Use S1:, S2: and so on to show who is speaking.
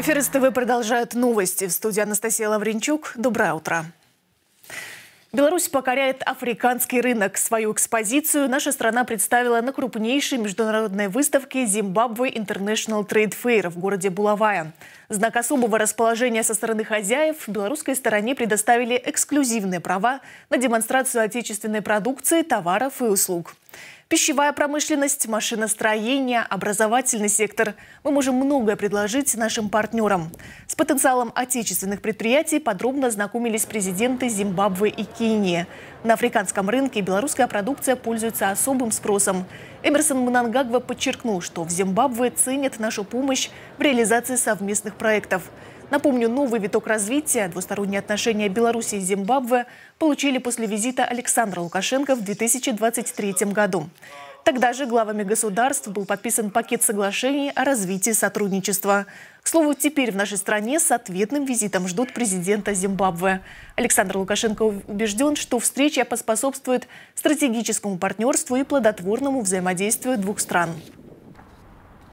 S1: Эфир СТВ продолжает новости. В студии Анастасия Лавренчук. Доброе утро. Беларусь покоряет африканский рынок. Свою экспозицию наша страна представила на крупнейшей международной выставке «Зимбабве International Trade Fair» в городе Булавая. Знак особого расположения со стороны хозяев белорусской стороне предоставили эксклюзивные права на демонстрацию отечественной продукции, товаров и услуг. Пищевая промышленность, машиностроение, образовательный сектор. Мы можем многое предложить нашим партнерам. С потенциалом отечественных предприятий подробно знакомились президенты Зимбабве и Кении. На африканском рынке белорусская продукция пользуется особым спросом. Эмерсон Мнангагва подчеркнул, что в Зимбабве ценят нашу помощь в реализации совместных проектов. Напомню, новый виток развития двусторонние отношения Беларуси и Зимбабве получили после визита Александра Лукашенко в 2023 году. Тогда же главами государств был подписан пакет соглашений о развитии сотрудничества. К слову, теперь в нашей стране с ответным визитом ждут президента Зимбабве. Александр Лукашенко убежден, что встреча поспособствует стратегическому партнерству и плодотворному взаимодействию двух стран.